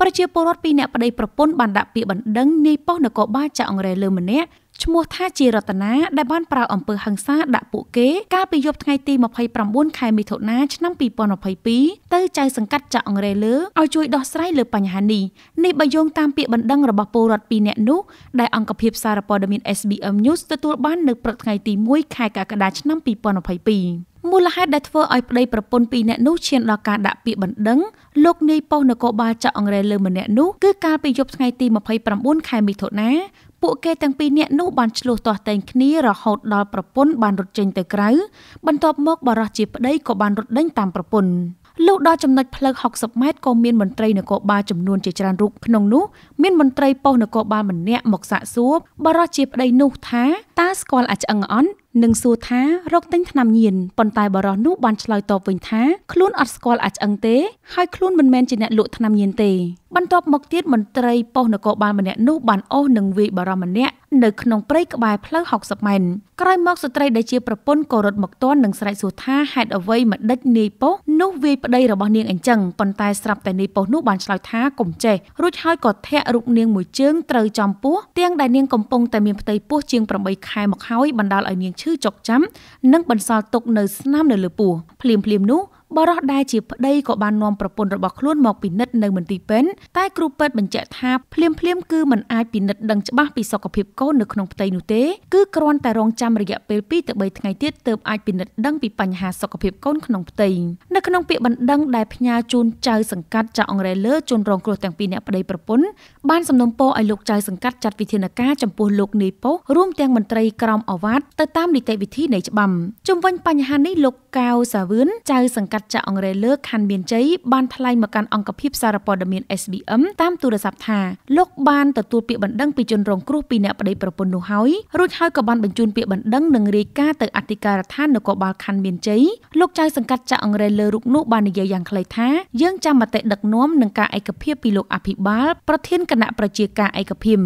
ប្រជាពលរដ្ឋពីរអ្នកប្តីប្រពន្ធបានដាក់ពាក្យបណ្ដឹងនាយប៉ុស្តិ៍នគរបាលចាក់អង្រែលើម្នាក់ឈ្មោះថាជារតនាដែលបានប្រើអំពើហិង្សាដាក់ពួកគេកាលពីយប់ថ្ងៃទី29ខែមិថុនាឆ្នាំ2022ទៅចៅសង្កាត់ចាក់អង្រែលើឲ្យជួយដោះស្រាយលើបញ្ហានេះនេះបើយោងតាមពាក្យបណ្ដឹងរបស់ពលរដ្ឋពីរនាក់នោះដែលអង្គភាពសារព័ត៌មាន SBM News ទទួលបាននៅព្រឹកថ្ងៃទី1ខែកក្កដាឆ្នាំ2022មូលហេតុដែលធ្វើឲ្យប្តីប្រពន្ធពីរនាក់នោះឈានដល់ការដាក់ពាក្យបណ្ដឹងលោកនាយប៉ុស្តិ៍នគរបាលចាក់អង្រែលើម្នាក់នោះគឺកាលពីយប់ថ្ងៃទី29ខែមិថុនាពួកគេទាំងពីរនាក់នោះបានឆ្លោះទាស់តែងគ្នារហូតដល់ប្រពន្ធបានរត់ចេញទៅក្រៅបន្ទាប់មកបរិះជាប្តីក៏បានរត់ដេញតាមប្រពន្ធលុះដល់ចំណុចផ្លូវ60ម៉ែត្រក៏មានមន្ត្រីនគរបាលចំនួនជាច្រើនរូបក្នុងនោះមានមន្ត្រីប៉ុស្តិ៍នគរបាលម្នាក់មកសាកសួរបរិះជាប្តីនោះថាតើស្គាល់អាឆ្អឹងអន់និងសួរថារកទិញថ្នាំញៀនប៉ុន្តែបរិសនោះបានឆ្លើយតបវិញថាខ្លួនអត់ស្គាល់អាចឆ្អឹងទេហើយខ្លួនមិនមែនជាអ្នកលក់ថ្នាំញៀនទេបន្ទាប់មកទៀតមន្ត្រីប៉ុស្តិ៍នគរបាលម្នាក់នោះបានអូសនឹងវាយបរិសម្នាក់នៅក្នុងព្រៃក្បែរផ្លូវ60ម៉ែត្រក្រោយមកស្ត្រីដែលជាប្រពន្ធក៏រត់មកទាន់និងស្រែកសួរថាហេតុអ្វីមកដេចនាយប៉ុស្តិ៍នោះវាយប្តីរបស់នាងអញ្ចឹងប៉ុន្តែស្រាប់តែនាយប៉ុស្តិ៍នោះបានឆ្លើយថាកុំចេះរួចហើយក៏ធាក់រូបនាងមួយជើងត្រូវចំពោះទាំងដែលនាងកំពុងតែមានផ្ទៃពោះជាង8ខែមកហើយបណ្ដាលឲ្យនាងឈឺឈឺចុកចាំនិងបន្សល់ទុកនៅស្នាមនៅលើពោះភ្លាមភ្លាមនោះបរិះដែលជាប្តីក៏បាននាំប្រពន្ធរបស់ខ្លួនមកពិនិត្យនៅមន្ទីរពេទ្យតែគ្រូពេទ្យបញ្ជាក់ថាភ្លាមភ្លាមគឺមិនអាចពិនិត្យដឹងច្បាស់ពីសុខភាពកូននៅក្នុងផ្ទៃនោះទេគឺគ្រាន់តែរងចាំរយៈពេល2ទៅ3ថ្ងៃទៀតទើបអាចពិនិត្យដឹងពីបញ្ហាសុខភាពកូនក្នុងផ្ទៃនៅក្នុងពាក្យបណ្ដឹងដែលផ្ញើជូនចៅសង្កាត់ចៅអង្រែលើជនរងគ្រោះទាំងពីរអ្នកប្តីប្រពន្ធបានសំណូមពរឲ្យលោកចៅសង្កាត់ចាត់វិធានការចំពោះលោកនាយប៉ុស្តិ៍រួមទាំងមន្ត្រីក្រមអាវ៉ាត់ទៅតាមនីតិវិធីនៃច្បាប់ជំវិញបញ្ហានេះលោកកាវសាវឿនចៅសង្កាត់កាត់ចាក់អង្រែលើខណ្ឌមានជ័យបានថ្លែងមកកាន់អង្គភាពសារព័ត៌មាន SBM តាមទូរស័ព្ទថាលោកបានទទួលពាក្យបណ្ដឹងពីជនរងគ្រោះពីអ្នកប្តីប្រពន្ធនោះហើយរួចហើយក៏បានបញ្ជូនពាក្យបណ្ដឹងនិងរាយការណ៍ទៅអធិការដ្ឋាននគរបាលខណ្ឌមានជ័យលោកចៅសង្កាត់ចាក់អង្រែលើរូបនោះបាននិយាយយ៉ាងខ្លីថាយើងចាំមតិដឹកនាំនឹងការឯកភាពពីលោកអភិបាលប្រធានគណៈប្រជាការឯកភាព